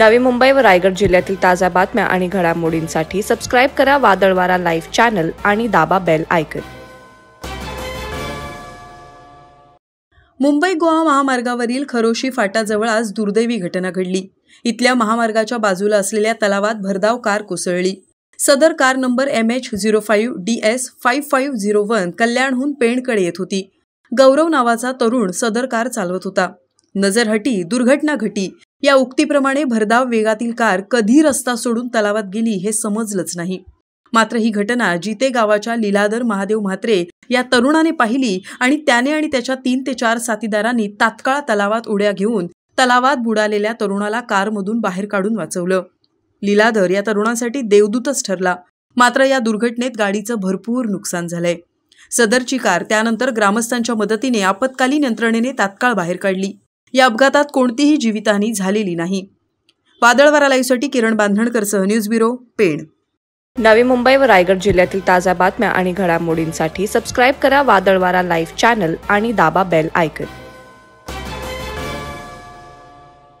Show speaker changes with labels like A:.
A: नवी मुंबई व रायगड जिल्ह्यातील ताज्या बातम्या आणि घडामोडींसाठी सबस्क्राईब करा वादळवारा लाईव्ह चॅनल आणि दाबा बेल आयकन
B: मुंबई गोवा महामार्गावरील खरोशी फाटाजवळ आज दुर्दैवी घटना घडली इथल्या महामार्गाच्या बाजूला असलेल्या तलावात भरधाव कार कोसळली सदर car number M H zero five D S five five zero one कल्याणहून पेणकडे येत होती गौरव नावाचा तरुण सदर कार चालवत होता नजरहटी दुर्घटना घटी या उक्तीप्रमाणे भरधाव वेगातील कार कधी रस्ता सोडून तलावात गेली हे समजलंच नाही मात्र ही घटना जिते गावाच्या लीलाधर महादेव म्हात्रे या तरुणाने पाहिली आणि त्याने आणि त्याच्या तीन ते चार साथीदारांनी तात्काळ तलावात उड्या घेऊन तलावात बुडालेल्या तरुणाला कारमधून बाहेर काढून वाचवलं लीलाधर या तरुणासाठी देवदूतच ठरला मात्र या दुर्घटनेत गाडीचं भरपूर नुकसान झालंय सदरची कार त्यानंतर ग्रामस्थांच्या मदतीने आपत्कालीन यंत्रणेने तात्काळ बाहेर काढली या अपघातात कोणतीही जीवितहानी झालेली नाही वादळवारा लाईव्हसाठी किरण सह न्यूज ब्युरो पेण
A: नवी मुंबई व रायगड जिल्ह्यातील ताज्या बातम्या आणि घडामोडींसाठी सबस्क्राईब करा वादळवारा लाईव्ह चॅनल आणि दाबा बेल आयकन